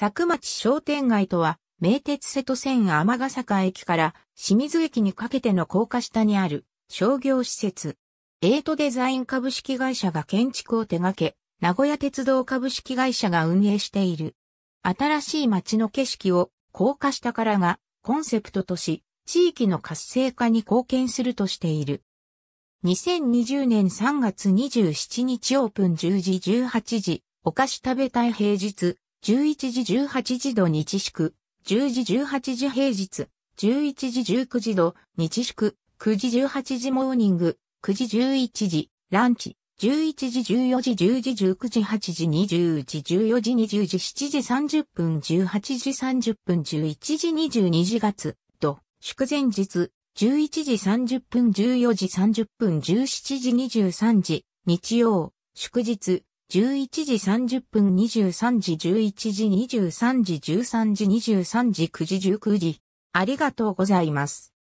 佐久町商店街とは、名鉄瀬戸線天ヶ坂駅から清水駅にかけての高架下にある商業施設。エイトデザイン株式会社が建築を手掛け、名古屋鉄道株式会社が運営している。新しい街の景色を高架下からがコンセプトとし、地域の活性化に貢献するとしている。2020年3月27日オープン10時18時、お菓子食べたい平日、11時18時度日祝、10時18時平日、11時19時度日祝、9時18時モーニング、9時11時、ランチ、11時14時10時19時8時20時14時20時7時30分18時30分11時22時月と祝前日11時30分14時30分17時23時日曜祝日11時30分、23時、11時、23時、13時、23時、9時、19時。ありがとうございます。